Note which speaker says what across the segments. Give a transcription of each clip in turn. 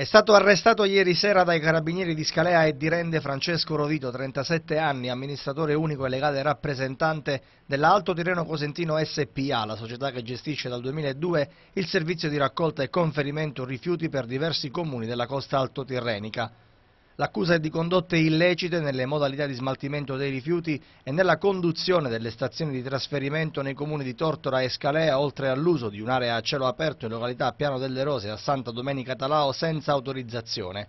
Speaker 1: È stato arrestato ieri sera dai carabinieri di Scalea e di Rende Francesco Rovito, 37 anni, amministratore unico e legale rappresentante dell'Alto Tirreno Cosentino SPA, la società che gestisce dal 2002 il servizio di raccolta e conferimento rifiuti per diversi comuni della costa altotirrenica. L'accusa è di condotte illecite nelle modalità di smaltimento dei rifiuti e nella conduzione delle stazioni di trasferimento nei comuni di Tortora e Scalea, oltre all'uso di un'area a cielo aperto in località Piano delle Rose a Santa Domenica Talao senza autorizzazione.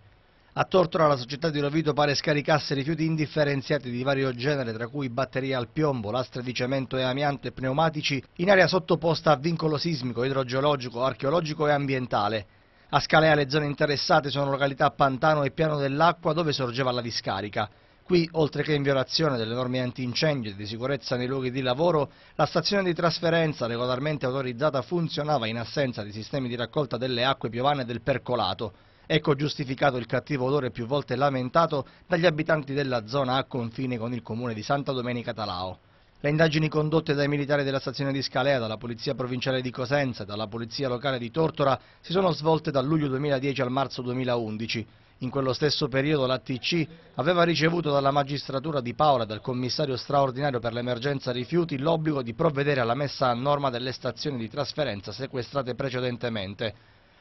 Speaker 1: A Tortora la società di Rovito pare scaricasse rifiuti indifferenziati di vario genere, tra cui batterie al piombo, lastre di cemento e amianto e pneumatici, in area sottoposta a vincolo sismico, idrogeologico, archeologico e ambientale. A Scalea le zone interessate sono località Pantano e Piano dell'Acqua dove sorgeva la discarica. Qui, oltre che in violazione delle norme antincendio e di sicurezza nei luoghi di lavoro, la stazione di trasferenza regolarmente autorizzata funzionava in assenza di sistemi di raccolta delle acque piovane del percolato. Ecco giustificato il cattivo odore più volte lamentato dagli abitanti della zona a confine con il comune di Santa Domenica Talao. Le indagini condotte dai militari della stazione di Scalea, dalla Polizia Provinciale di Cosenza e dalla Polizia Locale di Tortora si sono svolte dal luglio 2010 al marzo 2011. In quello stesso periodo l'ATC aveva ricevuto dalla magistratura di Paola e dal commissario straordinario per l'emergenza rifiuti l'obbligo di provvedere alla messa a norma delle stazioni di trasferenza sequestrate precedentemente.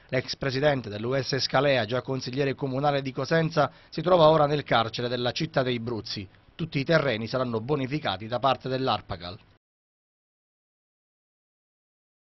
Speaker 1: L'ex presidente dell'US Scalea, già consigliere comunale di Cosenza, si trova ora nel carcere della città dei Bruzzi tutti i terreni saranno bonificati da parte dell'Arpagal.